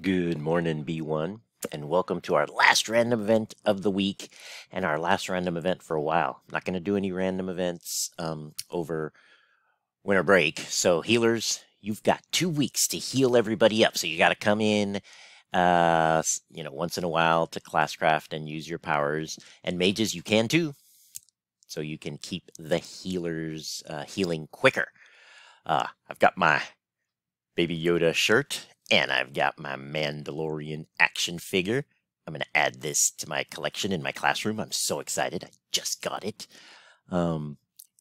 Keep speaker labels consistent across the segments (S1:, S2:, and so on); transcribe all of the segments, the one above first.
S1: Good morning, B1, and welcome to our last random event of the week and our last random event for a while. I'm not going to do any random events um, over winter break. So, healers, you've got two weeks to heal everybody up. So, you got to come in. Uh, you know, once in a while to classcraft and use your powers. And mages, you can too. So you can keep the healers uh, healing quicker. Uh, I've got my Baby Yoda shirt and I've got my Mandalorian action figure. I'm going to add this to my collection in my classroom. I'm so excited. I just got it. Um,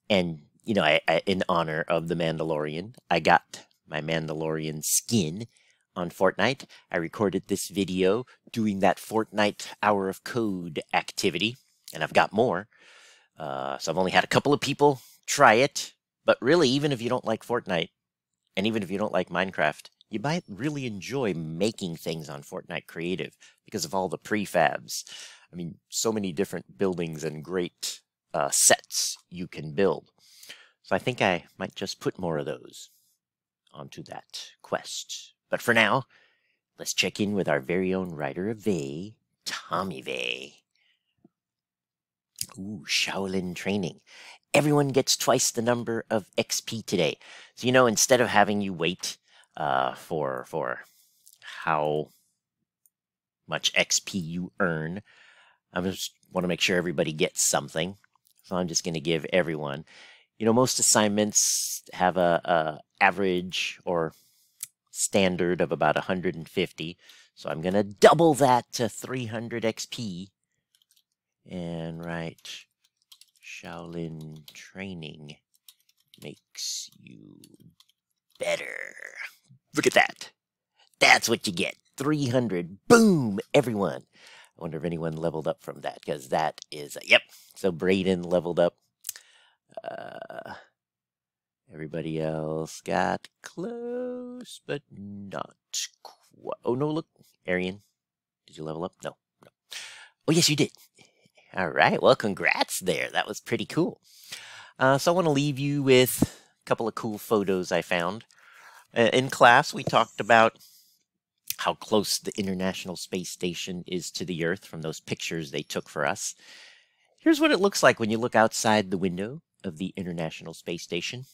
S1: and, you know, I, I, in honor of the Mandalorian, I got my Mandalorian skin on Fortnite. I recorded this video doing that Fortnite Hour of Code activity, and I've got more. Uh, so I've only had a couple of people try it. But really, even if you don't like Fortnite, and even if you don't like Minecraft, you might really enjoy making things on Fortnite Creative because of all the prefabs. I mean, so many different buildings and great uh, sets you can build. So I think I might just put more of those onto that quest. But for now, let's check in with our very own writer of Vay, Tommy Vay. Ooh, Shaolin training. Everyone gets twice the number of XP today. So, you know, instead of having you wait uh, for for how much XP you earn. I just want to make sure everybody gets something, so I'm just going to give everyone. You know, most assignments have a, a average or standard of about 150, so I'm going to double that to 300 XP and write Shaolin training makes you better. Look at that. That's what you get. 300. Boom, everyone. I wonder if anyone leveled up from that because that is, uh, yep. So Braden leveled up. Uh, everybody else got close, but not quite. Oh, no, look. Arian, did you level up? No, no. Oh, yes, you did. All right. Well, congrats there. That was pretty cool. Uh, so I want to leave you with a couple of cool photos I found. Uh, in class, we talked about how close the International Space Station is to the Earth from those pictures they took for us. Here's what it looks like when you look outside the window of the International Space Station.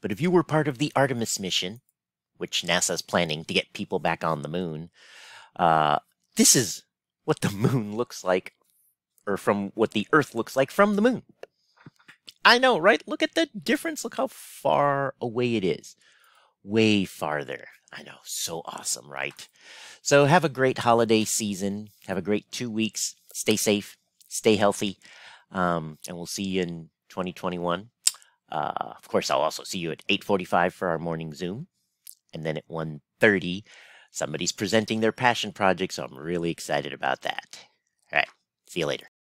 S1: But if you were part of the Artemis mission, which NASA's planning to get people back on the moon, uh, this is what the moon looks like, or from what the Earth looks like from the moon. I know, right? Look at the difference. Look how far away it is way farther. I know, so awesome, right? So have a great holiday season. Have a great two weeks. Stay safe, stay healthy, um, and we'll see you in 2021. Uh, of course, I'll also see you at 8:45 for our morning Zoom, and then at 1:30, somebody's presenting their passion project, so I'm really excited about that. All right, see you later.